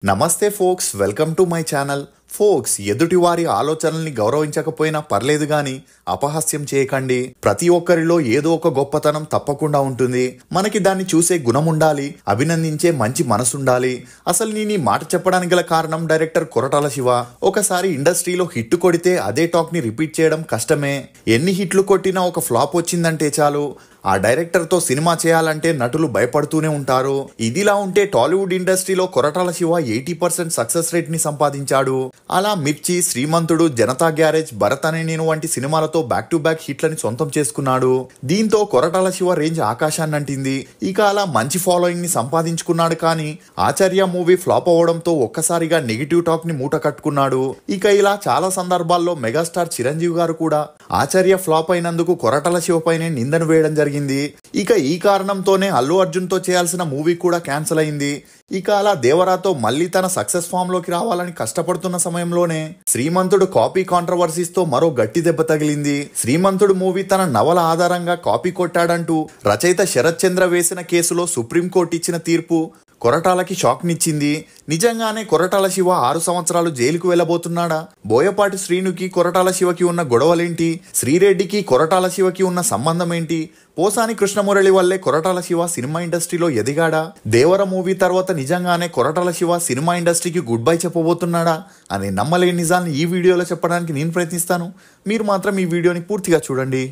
Namaste folks, welcome to my channel. Folks ఎదుటి వారి ఆలోచనల్ని గౌరవించకపోయినా పర్లేదు గాని అపహాస్యం చేయకండి ప్రతి ఒక్కరిలో ఏదో ఒక గొప్పతనం తప్పకుండా ఉంటుంది మనకి దాన్ని చూసే గుణం ఉండాలి అభినందించే మంచి మనసుండాలి అసలు నేను ఈ మాట చెప్పడానికి గల కారణం డైరెక్టర్ కొరటాల శివ ఒకసారి ఇండస్ట్రీలో హిట్ కొడితే అదే టాక్ ని రిపీట్ చేయడం కష్టమే ఎన్ని హిట్లు కొట్టినా ఒక ఫ్లాప్ వచ్చిందంటే చాలు ఆ డైరెక్టర్తో సినిమా చేయాలంటే నటులు భయపడుతూనే ఉంటారు ఇదిలా ఉంటే టాలీవుడ్ ఇండస్ట్రీలో Koratala Siva eighty percent success rate ని సంపాదించాడు అలా మిర్చి శ్రీమంతుడు జనతా గ్యారేజ్ భరత్ అనే నేను వంటి సినిమాలతో బ్యాక్ టు బ్యాక్ హిట్లని సొంతం చేసుకున్నాడు దీంతో కొరటాల శివ రేంజ్ ఆకాశాన్ని అంటింది ఇక అలా మంచి ఫాలోయింగ్ ని సంపాదించుకున్నాడు కానీ ఆచార్య మూవీ ఫ్లాప్ అవ్వడంతో ఒక్కసారిగా నెగిటివ్ టాక్ ని మూట కట్టుకున్నాడు ఇక ఇలా చాలా సందర్భాల్లో మెగాస్టార్ చిరంజీవి గారు కూడా ఆచార్య ఫ్లాప్ అయినందుకు కొరటాల శివపైనే నిందను వేయడం జరిగింది ఇక ఈ కారణంతోనే అల్లు అర్జున్తో చేయాల్సిన మూవీ కూడా క్యాన్సిల్ అయింది ఇక అలా దేవరాతో మళ్ళీ తన సక్సెస్ ఫామ్లోకి రావాలని కష్టపడుతున్న సమయంలోనే శ్రీమంతుడు కాపీ కాంట్రవర్సీస్తో మరో గట్టి దెబ్బ తగిలింది శ్రీమంతుడు మూవీ తన నవల ఆధారంగా కాపీ కొట్టాడంటూ రచయిత శరత్ చంద్ర వేసిన కేసులో సుప్రీంకోర్టు ఇచ్చిన తీర్పు కొరటాలకి షాక్నిచ్చింది నిజంగానే కొరటాల శివ ఆరు సంవత్సరాలు జైలుకు వెళ్ళబోతున్నాడా బోయపాటి శ్రీనుకి కొరటాల శివకి ఉన్న గొడవలేంటి శ్రీరెడ్డికి కొరటాల శివకి ఉన్న సంబంధం ఏంటి పోసాని కృష్ణమురళి వల్లే కొరటాల శివ సినిమా ఇండస్ట్రీలో ఎదిగాడా దేవర మూవీ తర్వాత నిజంగానే కొరటాల శివ సినిమా ఇండస్ట్రీకి గుడ్ బై చెప్పబోతున్నాడా అనే నమ్మలేని నిజాన్ని ఈ వీడియోలో చెప్పడానికి నేను ప్రయత్నిస్తాను మీరు మాత్రం ఈ వీడియోని పూర్తిగా చూడండి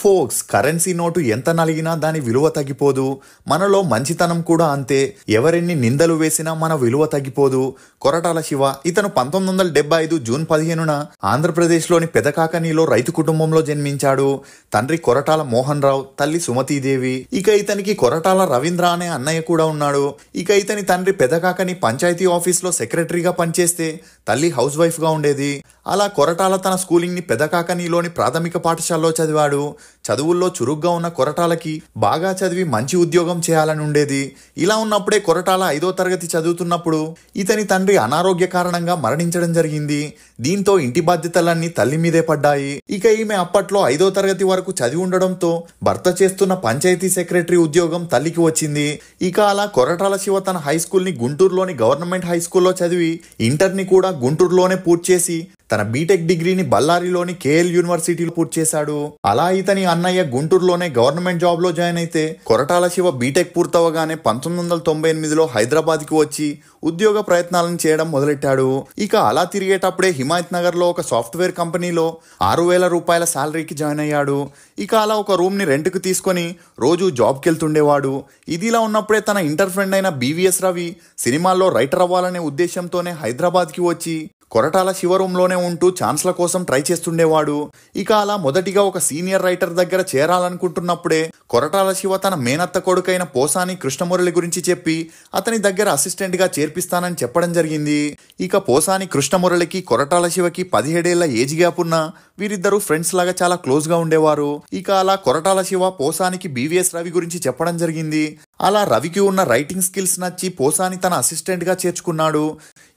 ఫోక్స్ కరెన్సీ నోటు ఎంత నలిగినా దాని విలువ తగ్గిపోదు మనలో మంచితనం కూడా అంతే ఎవరెన్ని నిందలు వేసినా మన విలువ తగ్గిపోదు కొరటాల శివ ఇతను పంతొమ్మిది వందల డెబ్బై ఐదు జూన్ పదిహేనున ఆంధ్రప్రదేశ్లోని పెదకాకనిలో రైతు కుటుంబంలో జన్మించాడు తండ్రి కొరటాల మోహన్ రావు తల్లి సుమతీదేవి ఇక ఇతనికి కొరటాల రవీంద్ర అనే అన్నయ్య కూడా ఉన్నాడు ఇక ఇతని తండ్రి పెదకాకని పంచాయతీ ఆఫీస్లో సెక్రటరీగా పనిచేస్తే తల్లి హౌస్ వైఫ్గా ఉండేది అలా కొరటాల తన స్కూలింగ్ని పెదకాకనిలోని ప్రాథమిక పాఠశాలలో చదివాడు చదువుల్లో చురుగ్గా ఉన్న కొరటాలకి బాగా చదివి మంచి ఉద్యోగం చేయాలని ఉండేది ఇలా ఉన్నప్పుడే కొరటాల ఐదో తరగతి చదువుతున్నప్పుడు ఇతని తండ్రి అనారోగ్య కారణంగా మరణించడం జరిగింది దీంతో ఇంటి బాధ్యతలన్నీ తల్లి మీదే పడ్డాయి ఇక ఈమె అప్పట్లో ఐదో తరగతి వరకు చదివి ఉండడంతో భర్త చేస్తున్న పంచాయతీ సెక్రటరీ ఉద్యోగం తల్లికి వచ్చింది ఇక అలా కొరటాల శివ తన హై స్కూల్ని గుంటూరులోని గవర్నమెంట్ హై స్కూల్లో చదివి ఇంటర్ని కూడా గుంటూరులోనే పూర్తి చేసి తన బీటెక్ డిగ్రీని బళ్ళారిలోని కేఎల్ యూనివర్సిటీలో పూర్తి చేశాడు అలా ఇతని అన్నయ్య గుంటూరులోనే గవర్నమెంట్ జాబ్లో జాయిన్ అయితే కొరటాల శివ బీటెక్ పూర్తవగానే పంతొమ్మిది వందల తొంభై ఎనిమిదిలో హైదరాబాద్కి వచ్చి ఉద్యోగ ప్రయత్నాలను చేయడం మొదలెట్టాడు ఇక అలా తిరిగేటప్పుడే హిమాయత్ నగర్లో ఒక సాఫ్ట్వేర్ కంపెనీలో ఆరు వేల రూపాయల శాలరీకి జాయిన్ అయ్యాడు ఇక అలా ఒక రూమ్ని రెంట్కి తీసుకొని రోజు జాబ్కి వెళ్తుండేవాడు ఇదిలా ఉన్నప్పుడే తన ఇంటర్ ఫ్రెండ్ అయిన బీవీఎస్ రవి సినిమాల్లో రైటర్ అవ్వాలనే ఉద్దేశంతోనే హైదరాబాద్కి వచ్చి కొరటాల శివరూంలోనే ఉంటూ ఛాన్స్ల కోసం ట్రై చేస్తుండేవాడు ఇక అలా మొదటిగా ఒక సీనియర్ రైటర్ దగ్గర చేరాలనుకుంటున్నప్పుడే కొరటాల శివ తన మేనత్త కొడుకైన పోసాని కృష్ణమురళి గురించి చెప్పి అతని దగ్గర అసిస్టెంట్గా చేర్పిస్తానని చెప్పడం జరిగింది ఇక పోసాని కృష్ణమురళికి కొరటాల శివకి పదిహేడేళ్ల ఏజ్ గ్యాప్ ఉన్న వీరిద్దరూ ఫ్రెండ్స్ లాగా చాలా క్లోజ్గా ఉండేవారు ఇక అలా కొరటాల శివ పోసానికి బీవీఎస్ రవి గురించి చెప్పడం జరిగింది అలా రవికి ఉన్న రైటింగ్ స్కిల్స్ నచ్చి పోసాని తన అసిస్టెంట్గా చేర్చుకున్నాడు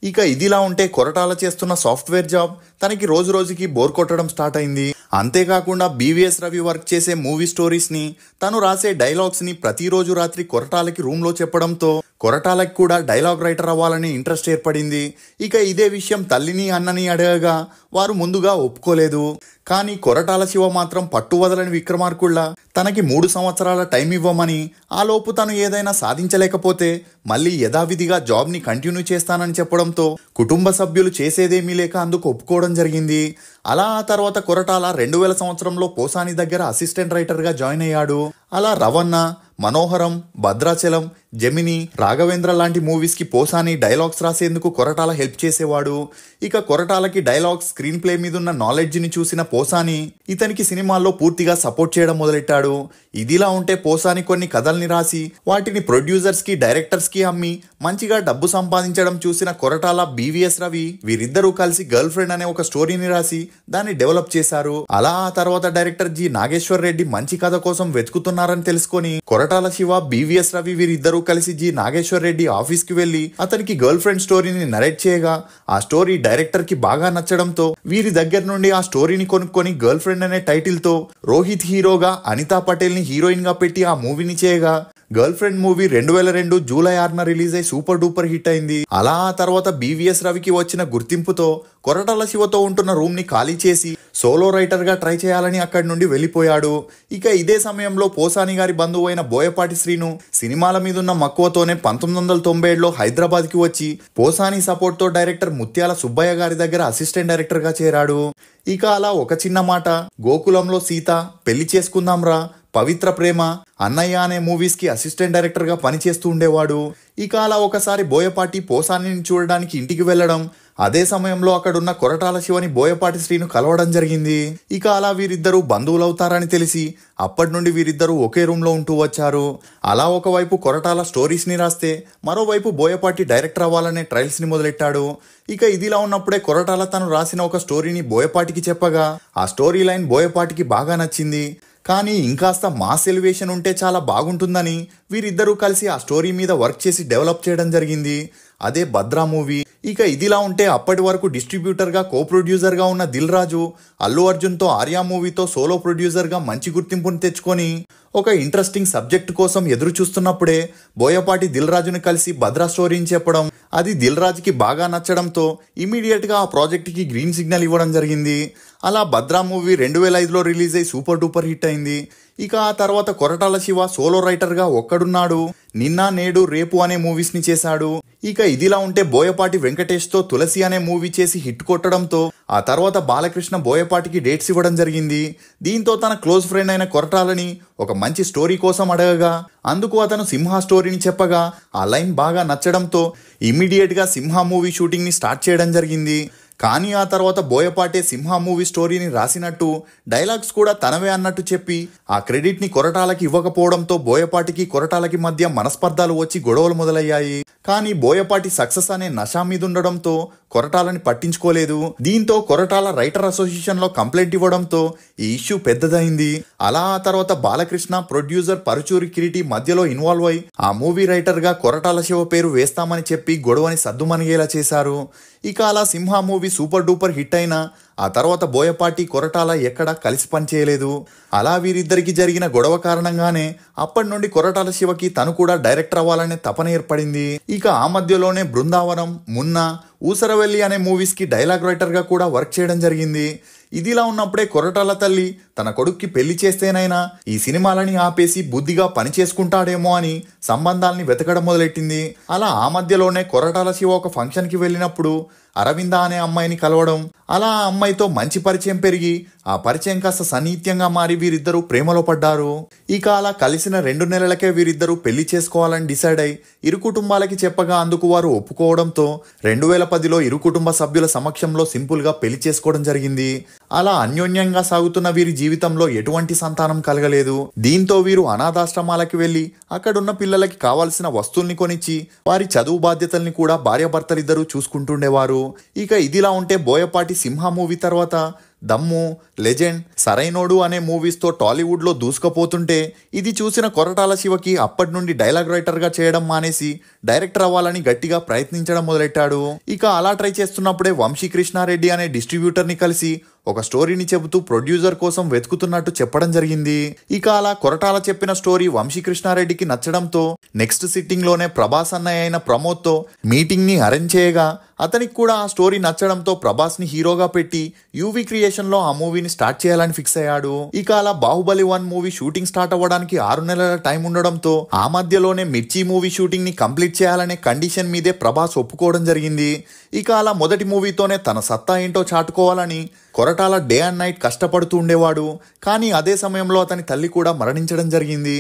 ఇక ఇదిలా ఉంటే కొరటాల చేస్తున్న సాఫ్ట్వేర్ జాబ్ తనకి రోజు రోజుకి బోర్ కొట్టడం స్టార్ట్ అయింది అంతేకాకుండా బీవీఎస్ రవి వర్క్ చేసే మూవీ స్టోరీస్ని తను రాసే డైలాగ్స్ని ప్రతిరోజు రాత్రి కొరటాలకి రూమ్లో చెప్పడంతో కొరటాలకు కూడా డైలాగ్ రైటర్ అవ్వాలని ఇంట్రెస్ట్ ఏర్పడింది ఇక ఇదే విషయం తల్లిని అన్నని అడగగా వారు ముందుగా ఒప్పుకోలేదు కానీ కొరటాల శివ మాత్రం పట్టు వదలని విక్రమార్కుళ్ళ తనకి మూడు సంవత్సరాల టైం ఇవ్వమని ఆలోపు తను ఏదైనా సాధించలేకపోతే మళ్ళీ యథావిధిగా జాబ్ని కంటిన్యూ చేస్తానని చెప్పడంతో కుటుంబ సభ్యులు చేసేదేమీ లేక అందుకు ఒప్పుకోవడం జరిగింది అలా ఆ తర్వాత కొరటాల రెండు వేల సంవత్సరంలో పోసాని దగ్గర అసిస్టెంట్ రైటర్గా జాయిన్ అయ్యాడు అలా రవణ మనోహరం భద్రాచలం జమిని రాఘవేంద్ర లాంటి మూవీస్కి పోసాని డైలాగ్స్ రాసేందుకు కొరటాల హెల్ప్ చేసేవాడు ఇక కొరటాలకి డైలాగ్స్ స్క్రీన్ ప్లే మీదున్న నాలెడ్జ్ని చూసిన పోసాని ఇతనికి సినిమాల్లో పూర్తిగా సపోర్ట్ చేయడం మొదలెట్టాడు ఇదిలా ఉంటే పోసాని కొన్ని కథల్ని రాసి వాటిని ప్రొడ్యూసర్స్కి డైరెక్టర్స్కి అమ్మి మంచిగా డబ్బు సంపాదించడం చూసిన కొరటాల బీవీఎస్ రవి వీరిద్దరూ కలిసి గర్ల్ ఫ్రెండ్ అనే ఒక స్టోరీని రాసి దాన్ని డెవలప్ చేశారు అలా ఆ తర్వాత డైరెక్టర్ జి నాగేశ్వర్ రెడ్డి మంచి కథ కోసం వెతుకుతున్నారని తెలుసుకొని కొరటాల శివ బీవీఎస్ రవి వీరిద్దరూ కలిసి జి నాగేశ్వర రెడ్డి ఆఫీస్ కి వెళ్లి అతనికి గర్ల్ ఫ్రెండ్ స్టోరీని నరేట్ చేయగా ఆ స్టోరీ డైరెక్టర్ కి బాగా నచ్చడంతో వీరి దగ్గర నుండి ఆ స్టోరీని కొనుక్కొని గర్ల్ ఫ్రెండ్ అనే టైటిల్ తో రోహిత్ హీరోగా అనితా పటేల్ ని హీరోయిన్ గా పెట్టి ఆ మూవీని చేయగా గర్ల్ ఫ్రెండ్ మూవీ రెండు వేల రెండు జూలై ఆరున రిలీజ్ అయి సూపర్ డూపర్ హిట్ అయింది అలా ఆ తర్వాత బీవీఎస్ రవికి వచ్చిన గుర్తింపుతో కొరటాల శివతో ఉంటున్న రూమ్ని ఖాళీ చేసి సోలో రైటర్గా ట్రై చేయాలని అక్కడి నుండి వెళ్ళిపోయాడు ఇక ఇదే సమయంలో పోసాని గారి బంధువు అయిన బోయపాటి శ్రీను సినిమాల మీద ఉన్న మక్కువతోనే పంతొమ్మిది వందల తొంభై ఏడులో హైదరాబాద్కి వచ్చి పోసాని సపోర్ట్తో డైరెక్టర్ ముత్యాల సుబ్బయ్య గారి దగ్గర అసిస్టెంట్ డైరెక్టర్గా చేరాడు ఇక అలా ఒక చిన్న మాట గోకులంలో సీత పెళ్లి చేసుకుందాంరా పవిత్ర ప్రేమ అన్నయ్య అనే మూవీస్కి అసిస్టెంట్ డైరెక్టర్గా పనిచేస్తూ ఉండేవాడు ఇక అలా ఒకసారి బోయపాటి పోసానిని చూడడానికి ఇంటికి వెళ్ళడం అదే సమయంలో అక్కడున్న కొరటాల శివని బోయపాటి శ్రీను కలవడం జరిగింది ఇక అలా వీరిద్దరూ బంధువులవుతారని తెలిసి అప్పటి నుండి వీరిద్దరూ ఒకే రూమ్లో ఉంటూ వచ్చారు అలా ఒకవైపు కొరటాల స్టోరీస్ని రాస్తే మరోవైపు బోయపాటి డైరెక్టర్ అవ్వాలనే ట్రయల్స్ని మొదలెట్టాడు ఇక ఇదిలా ఉన్నప్పుడే కొరటాల తను రాసిన ఒక స్టోరీని బోయపాటికి చెప్పగా ఆ స్టోరీ లైన్ బోయపాటికి బాగా నచ్చింది కానీ ఇంకాస్త మాస్ ఎలివేషన్ ఉంటే చాలా బాగుంటుందని వీరిద్దరూ కలిసి ఆ స్టోరీ మీద వర్క్ చేసి డెవలప్ చేయడం జరిగింది అదే భద్రా మూవీ ఇక ఇదిలా ఉంటే అప్పటి వరకు డిస్ట్రిబ్యూటర్గా కో ప్రొడ్యూసర్గా ఉన్న దిల్ రాజు అల్లు అర్జున్తో ఆర్యా మూవీతో సోలో ప్రొడ్యూసర్గా మంచి గుర్తింపును తెచ్చుకొని ఒక ఇంట్రెస్టింగ్ సబ్జెక్ట్ కోసం ఎదురు చూస్తున్నప్పుడే బోయపాటి దిల్ రాజును కలిసి భద్రా స్టోరీని చెప్పడం అది దిల్ రాజుకి బాగా నచ్చడంతో ఇమీడియట్గా ఆ ప్రాజెక్ట్కి గ్రీన్ సిగ్నల్ ఇవ్వడం జరిగింది అలా భద్రా మూవీ రెండు వేల ఐదులో రిలీజ్ అయ్యి సూపర్ డూపర్ హిట్ అయింది ఇక ఆ తర్వాత కొరటాల శివ సోలో రైటర్గా ఒక్కడున్నాడు నిన్న నేడు రేపు అనే మూవీస్ని చేశాడు ఇక ఇదిలా ఉంటే బోయపాటి వెంకటేష్తో తులసి అనే మూవీ చేసి హిట్ కొట్టడంతో ఆ తర్వాత బాలకృష్ణ బోయపాటికి డేట్స్ ఇవ్వడం జరిగింది దీంతో తన క్లోజ్ ఫ్రెండ్ అయిన కొరటాలని ఒక మంచి స్టోరీ కోసం అడగగా అందుకు అతను సింహ స్టోరీని చెప్పగా ఆ లైన్ బాగా నచ్చడంతో గా సింహ మూవీ షూటింగ్ని స్టార్ట్ చేయడం జరిగింది కానీ ఆ తర్వాత బోయపాటే సింహ మూవీ స్టోరీని రాసినట్టు డైలాగ్స్ కూడా తనవే అన్నట్టు చెప్పి ఆ క్రెడిట్ని కొరటాలకి ఇవ్వకపోవడంతో బోయపాటికి కొరటాలకి మధ్య మనస్పర్ధాలు వచ్చి గొడవలు మొదలయ్యాయి కానీ బోయపాటి సక్సెస్ అనే నషా మీదుండడంతో కొరటాలని పట్టించుకోలేదు దీంతో కొరటాల రైటర్ అసోసియేషన్లో కంప్లైంట్ ఇవ్వడంతో ఈ ఇష్యూ పెద్దదైంది అలా ఆ తర్వాత బాలకృష్ణ ప్రొడ్యూసర్ పరుచూరి కిరీటి మధ్యలో ఇన్వాల్వ్ అయి ఆ మూవీ రైటర్గా కొరటాల శివ పేరు వేస్తామని చెప్పి గొడవని సర్దుమనిగేలా చేశారు ఇక అలా Simha movie super duper hit అయినా ఆ తర్వాత బోయపాటి కొరటాల ఎక్కడ కలిసి పనిచేయలేదు అలా వీరిద్దరికి జరిగిన గొడవ కారణంగానే అప్పటి నుండి కొరటాల శివకి తను కూడా డైరెక్టర్ అవ్వాలనే తపన ఏర్పడింది ఇక ఆ మధ్యలోనే బృందావనం మున్నా ఊసరవెల్లి అనే మూవీస్కి డైలాగ్ రైటర్గా కూడా వర్క్ చేయడం జరిగింది ఇదిలా ఉన్నప్పుడే కొరటాల తల్లి తన కొడుక్కి పెళ్లి చేస్తేనైనా ఈ సినిమాలని ఆపేసి బుద్ధిగా పని చేసుకుంటాడేమో అని సంబంధాల్ని వెతకడం మొదలెట్టింది అలా ఆ మధ్యలోనే కొరటాల శివ ఒక ఫంక్షన్కి వెళ్ళినప్పుడు అరవింద అనే అమ్మాయిని కలవడం అలా ఆ అమ్మాయితో మంచి పరిచయం పెరిగి ఆ పరిచయం కాస్త సన్నిహిత్యంగా మారి వీరిద్దరూ ప్రేమలో పడ్డారు ఇక అలా కలిసిన రెండు నెలలకే వీరిద్దరూ పెళ్లి చేసుకోవాలని డిసైడ్ అయి ఇరు కుటుంబాలకి చెప్పగా అందుకు వారు ఒప్పుకోవడంతో రెండు వేల పదిలో ఇరు కుటుంబ సభ్యుల సమక్షంలో సింపుల్గా పెళ్లి చేసుకోవడం జరిగింది అలా అన్యోన్యంగా సాగుతున్న వీరి జీవితంలో ఎటువంటి సంతానం కలగలేదు దీంతో వీరు అనాథాశ్రమాలకి వెళ్లి అక్కడున్న పిల్లలకి కావాల్సిన వస్తువుల్ని కొనిచ్చి వారి చదువు బాధ్యతల్ని కూడా భార్యభర్తలిద్దరూ చూసుకుంటుండేవారు ఇక ఇదిలా ఉంటే బోయపాటి సింహ మూవీ తర్వాత దమ్ము లెజెండ్ సరైనోడు అనే మూవీస్తో టాలీవుడ్లో దూసుకుపోతుంటే ఇది చూసిన కొరటాల శివకి అప్పటి నుండి డైలాగ్ రైటర్గా చేయడం మానేసి డైరెక్టర్ అవ్వాలని గట్టిగా ప్రయత్నించడం మొదలెట్టాడు ఇక అలా ట్రై చేస్తున్నప్పుడే వంశీ కృష్ణారెడ్డి అనే డిస్ట్రిబ్యూటర్ని కలిసి ఒక స్టోరీని చెబుతూ ప్రొడ్యూసర్ కోసం వెతుకుతున్నట్టు చెప్పడం జరిగింది ఇక అలా కొరటాల చెప్పిన స్టోరీ వంశీకృష్ణారెడ్డికి నచ్చడంతో నెక్స్ట్ సిట్టింగ్లోనే ప్రభాస్ అన్నయ్య అయిన ప్రమోద్తో మీటింగ్ని అరేంజ్ చేయగా అతనికి కూడా ఆ స్టోరీ నచ్చడంతో ప్రభాస్ని హీరోగా పెట్టి యూవీ క్రియేషన్లో ఆ మూవీని స్టార్ట్ చేయాలని ఫిక్స్ అయ్యాడు ఇక అలా Baahubali one movie shooting start అవ్వడానికి ఆరు నెలల టైం ఉండడంతో ఆ మధ్యలోనే మిర్చి మూవీ షూటింగ్ని కంప్లీట్ చేయాలనే కండిషన్ మీదే ప్రభాస్ ఒప్పుకోవడం జరిగింది ఇక అలా మొదటి మూవీతోనే తన సత్తా ఏంటో చాటుకోవాలని కొరటాల డే అండ్ నైట్ కష్టపడుతూ ఉండేవాడు కానీ అదే సమయంలో అతని తల్లి కూడా మరణించడం జరిగింది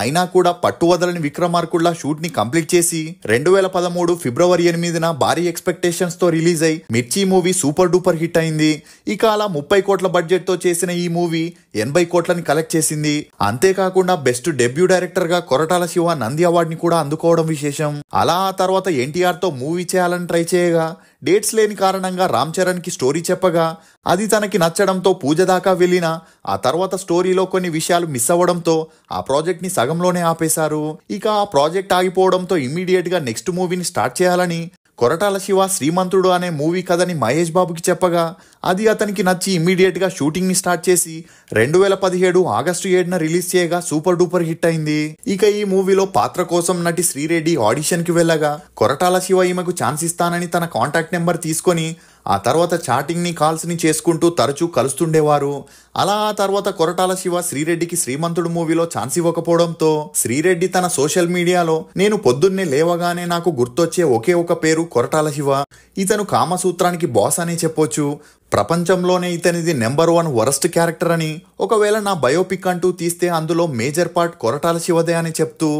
అయినా కూడా పట్టు వదలని విక్రమార్కుడ్లా షూట్ని కంప్లీట్ చేసి రెండు వేల పదమూడు ఫిబ్రవరి ఎనిమిదిన భారీ ఎక్స్పెక్టేషన్స్తో రిలీజ్ అయి మిర్చి మూవీ సూపర్ డూపర్ హిట్ అయింది ఇక అలా ముప్పై కోట్ల బడ్జెట్తో చేసిన ఈ మూవీ ఎనభై కోట్లని కలెక్ట్ చేసింది అంతేకాకుండా బెస్ట్ డెబ్యూ డైరెక్టర్గా కొరటాల శివ నంది అవార్డుని కూడా అందుకోవడం విశేషం అలా ఆ తర్వాత ఎన్టీఆర్తో మూవీ చేయాలని ట్రై చేయగా డేట్స్ లేని కారణంగా రామ్ చరణ్కి స్టోరీ చెప్పగా అది తనకి నచ్చడంతో పూజ దాకా వెళ్ళిన ఆ తర్వాత స్టోరీలో కొన్ని విషయాలు మిస్ అవ్వడంతో ఆ ప్రాజెక్ట్ని సగంలోనే ఆపేశారు ఇక ఆ ప్రాజెక్ట్ ఆగిపోవడంతో ఇమ్మీడియట్గా నెక్స్ట్ మూవీని స్టార్ట్ చేయాలని కొరటాల శివ శ్రీమంతుడు అనే మూవీ కథని మహేష్ బాబుకి చెప్పగా అది అతనికి నచ్చి ఇమ్మీడియట్గా షూటింగ్ని స్టార్ట్ చేసి రెండు వేల పదిహేడు ఆగస్టు ఏడున రిలీజ్ చేయగా సూపర్ డూపర్ హిట్ అయింది ఇక ఈ మూవీలో పాత్ర కోసం నటి శ్రీరెడ్డి ఆడిషన్కి వెళ్ళగా కొరటాల శివ ఈమెకు ఛాన్స్ ఇస్తానని తన కాంటాక్ట్ నెంబర్ తీసుకొని ఆ తర్వాత చాటింగ్ని కాల్స్ని చేసుకుంటూ తరచూ కలుస్తుండేవారు అలా ఆ తర్వాత కొరటాల శివ శ్రీరెడ్డికి శ్రీమంతుడు మూవీలో ఛాన్స్ ఇవ్వకపోవడంతో శ్రీరెడ్డి తన సోషల్ మీడియాలో నేను పొద్దున్నే లేవగానే నాకు గుర్తొచ్చే ఒకే ఒక పేరు కొరటాల శివ ఇతను కామసూత్రానికి బాస్ అనే చెప్పొచ్చు ప్రపంచంలోనే ఇతనిది నెంబర్ వన్ వరస్ట్ క్యారెక్టర్ అని ఒకవేళ నా బయోపిక్ అంటూ తీస్తే అందులో మేజర్ పార్ట్ కొరటాల శివదే అని చెప్తూ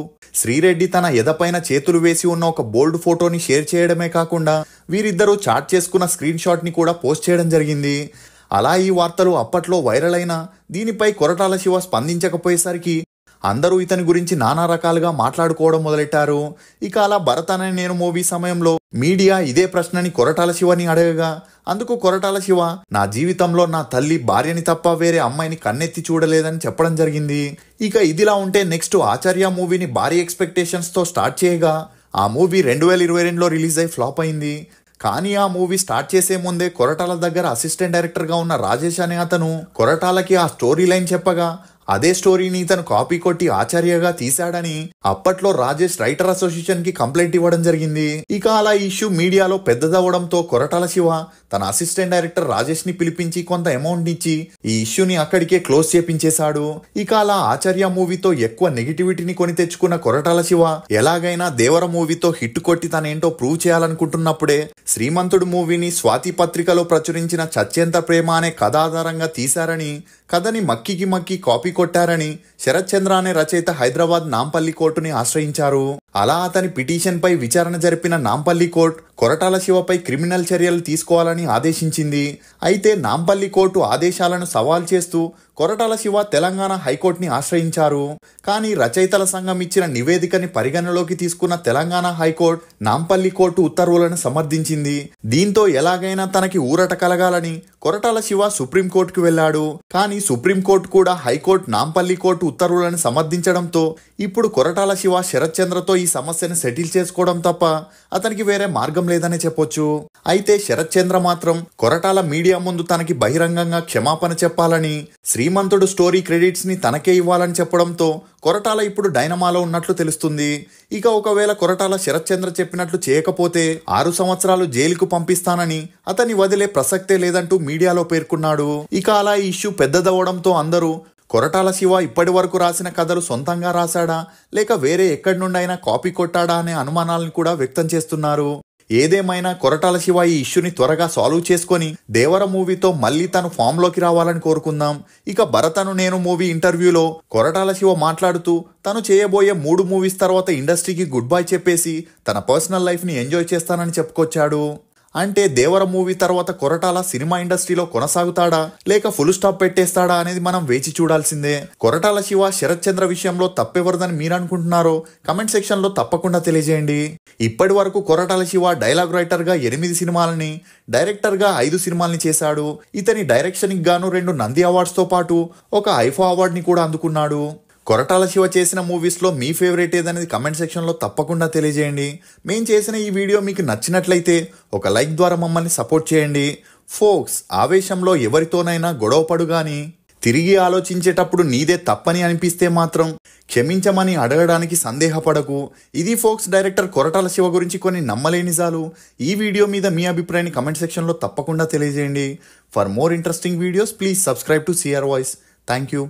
శ్రీరెడ్డి తన ఎదపైన చేతులు వేసి ఉన్న ఒక బోల్డ్ ఫోటోని షేర్ చేయడమే కాకుండా వీరిద్దరూ చాట్ చేసుకున్న స్క్రీన్ షాట్ని కూడా పోస్ట్ చేయడం జరిగింది అలా ఈ వార్తలు అప్పట్లో వైరల్ అయినా దీనిపై కొరటాల శివ స్పందించకపోయేసరికి అందరూ ఇతని గురించి నానా రకాలుగా మాట్లాడుకోవడం మొదలెట్టారు ఇక అలా భరతనని అనే నేను మూవీ సమయంలో మీడియా ఇదే ప్రశ్నని కొరటాల శివని అడగగా అందుకు కొరటాల శివ నా జీవితంలో నా తల్లి భార్యని తప్ప వేరే అమ్మాయిని కన్నెత్తి చూడలేదని చెప్పడం జరిగింది ఇక ఇదిలా ఉంటే నెక్స్ట్ ఆచార్య మూవీని భారీ ఎక్స్పెక్టేషన్స్తో స్టార్ట్ చేయగా ఆ మూవీ రెండు వేల ఇరవై రెండులో రిలీజ్ అయి ఫ్లాప్ అయింది కానీ ఆ మూవీ స్టార్ట్ చేసే ముందే కొరటాల దగ్గర అసిస్టెంట్ డైరెక్టర్గా ఉన్న రాజేష్ అనే అతను కొరటాలకి ఆ స్టోరీ లైన్ చెప్పగా అదే స్టోరీని తను కాపీ కొట్టి ఆచార్యగా తీశాడని అప్పట్లో రాజేష్ రైటర్ అసోసియేషన్ కి కంప్లైంట్ ఇవ్వడం జరిగింది ఇక అలా ఇష్యూ మీడియాలో పెద్దదవడంతో కొరటాల శివ తన అసిస్టెంట్ డైరెక్టర్ రాజేష్ ని పిలిపించి కొంత అమౌంట్ ఇచ్చి ఈ ఇష్యూని అక్కడికే క్లోజ్ చేపించేశాడు ఇక అలా ఆచార్య మూవీతో ఎక్కువ నెగిటివిటీని కొని తెచ్చుకున్న కొరటాల శివ ఎలాగైనా దేవర మూవీతో హిట్ కొట్టి తనేంటో ప్రూవ్ చేయాలనుకుంటున్నప్పుడే శ్రీమంతుడు మూవీని స్వాతి పత్రికలో ప్రచురించిన చచ్చేంత ప్రేమ అనే కథ ఆధారంగా తీశారని కథని మక్కికి మక్కి కాపీ కొట్టారని శరత్చంద్ర అనే రచయిత హైదరాబాద్ నాంపల్లి కోర్టుని ఆశ్రయించారు అలా అతని పిటిషన్పై విచారణ జరిపిన నాంపల్లి కోర్టు కొరటాల శివపై క్రిమినల్ చర్యలు తీసుకోవాలని ఆదేశించింది అయితే నాంపల్లి కోర్టు ఆదేశాలను సవాల్ చేస్తూ కొరటాల శివ తెలంగాణ హైకోర్టుని ఆశ్రయించారు కానీ రచయితల సంఘం ఇచ్చిన నివేదికని పరిగణలోకి తీసుకున్న తెలంగాణ హైకోర్టు నాంపల్లి కోర్టు ఉత్తర్వులను సమర్థించింది దీంతో ఎలాగైనా తనకి ఊరట కలగాలని కొరటాల శివ సుప్రీంకోర్టుకు వెళ్లాడు కానీ సుప్రీంకోర్టు కూడా హైకోర్టు నాంపల్లి కోర్టు ఉత్తర్వులను సమర్థించడంతో ఇప్పుడు కొరటాల శివ శరత్చంద్రతో ఈ సమస్యను సెటిల్ చేసుకోవడం తప్ప అతనికి వేరే మార్గం లేదని చెప్పొచ్చు అయితే శరత్చంద్ర మాత్రం కొరటాల మీడియా ముందు తనకి బహిరంగంగా క్షమాపణ చెప్పాలని శ్రీ శ్రీమంతుడు స్టోరీ క్రెడిట్స్ని తనకే ఇవ్వాలని చెప్పడంతో కొరటాల ఇప్పుడు డైనమాలో ఉన్నట్లు తెలుస్తుంది ఇక ఒకవేళ కొరటాల శరత్చంద్ర చెప్పినట్లు చేయకపోతే ఆరు సంవత్సరాలు జైలుకు పంపిస్తానని అతని వదిలే ప్రసక్తే లేదంటూ మీడియాలో పేర్కొన్నాడు ఇక అలా ఇష్యూ పెద్దదవడంతో అందరూ కొరటాల శివ ఇప్పటి వరకు రాసిన కథలు సొంతంగా రాశాడా లేక వేరే ఎక్కడి నుండైనా కాపీ కొట్టాడా అనే అనుమానాలను కూడా వ్యక్తం చేస్తున్నారు ఏదేమైనా కొరటాల శివ ఈ ఇష్యూని త్వరగా సాల్వ్ చేసుకొని దేవర మూవీతో మళ్ళీ తను ఫామ్లోకి రావాలని కోరుకుందాం ఇక భరతను నేను మూవీ ఇంటర్వ్యూలో కొరటాల శివ మాట్లాడుతూ తను చేయబోయే మూడు మూవీస్ తర్వాత ఇండస్ట్రీకి గుడ్ బై చెప్పేసి తన పర్సనల్ లైఫ్ని ఎంజాయ్ చేస్తానని చెప్పుకొచ్చాడు అంటే దేవర మూవీ తర్వాత కొరటాల సినిమా ఇండస్ట్రీలో కొనసాగుతాడా లేక ఫుల్ స్టాప్ పెట్టేస్తాడా అనేది మనం వేచి చూడాల్సిందే కొరటాల శివ శరత్ చంద్ర విషయంలో తప్పెవరదని మీరు అనుకుంటున్నారో కమెంట్ సెక్షన్ లో తప్పకుండా తెలియజేయండి ఇప్పటి వరకు కొరటాల శివ డైలాగ్ రైటర్ గా ఎనిమిది సినిమాలని డైరెక్టర్ గా ఐదు సినిమాల్ని చేశాడు ఇతని డైరెక్షన్ గాను రెండు నంది అవార్డ్స్ తో పాటు ఒక ఐఫో అవార్డ్ ని కూడా అందుకున్నాడు కొరటాల శివ చేసిన మూవీస్లో మీ ఫేవరెట్ ఏదనేది కమెంట్ సెక్షన్లో తప్పకుండా తెలియజేయండి మేము చేసిన ఈ వీడియో మీకు నచ్చినట్లయితే ఒక లైక్ ద్వారా మమ్మల్ని సపోర్ట్ చేయండి ఫోక్స్ ఆవేశంలో ఎవరితోనైనా గొడవపడు కానీ తిరిగి ఆలోచించేటప్పుడు నీదే తప్పని అనిపిస్తే మాత్రం క్షమించమని అడగడానికి సందేహపడకు ఇది ఫోక్స్ డైరెక్టర్ కొరటాల శివ గురించి కొన్ని నమ్మలేని నిజాలు ఈ వీడియో మీద మీ అభిప్రాయాన్ని కమెంట్ సెక్షన్లో తప్పకుండా తెలియజేయండి for more interesting videos please subscribe to CR voice thank you